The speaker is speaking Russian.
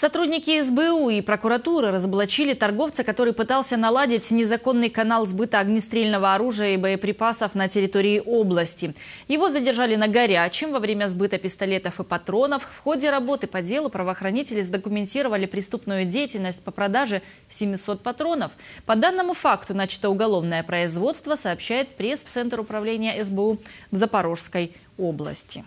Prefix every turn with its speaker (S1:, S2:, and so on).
S1: Сотрудники СБУ и прокуратуры разоблачили торговца, который пытался наладить незаконный канал сбыта огнестрельного оружия и боеприпасов на территории области. Его задержали на горячем во время сбыта пистолетов и патронов. В ходе работы по делу правоохранители задокументировали преступную деятельность по продаже 700 патронов. По данному факту начато уголовное производство, сообщает пресс-центр управления СБУ в Запорожской области.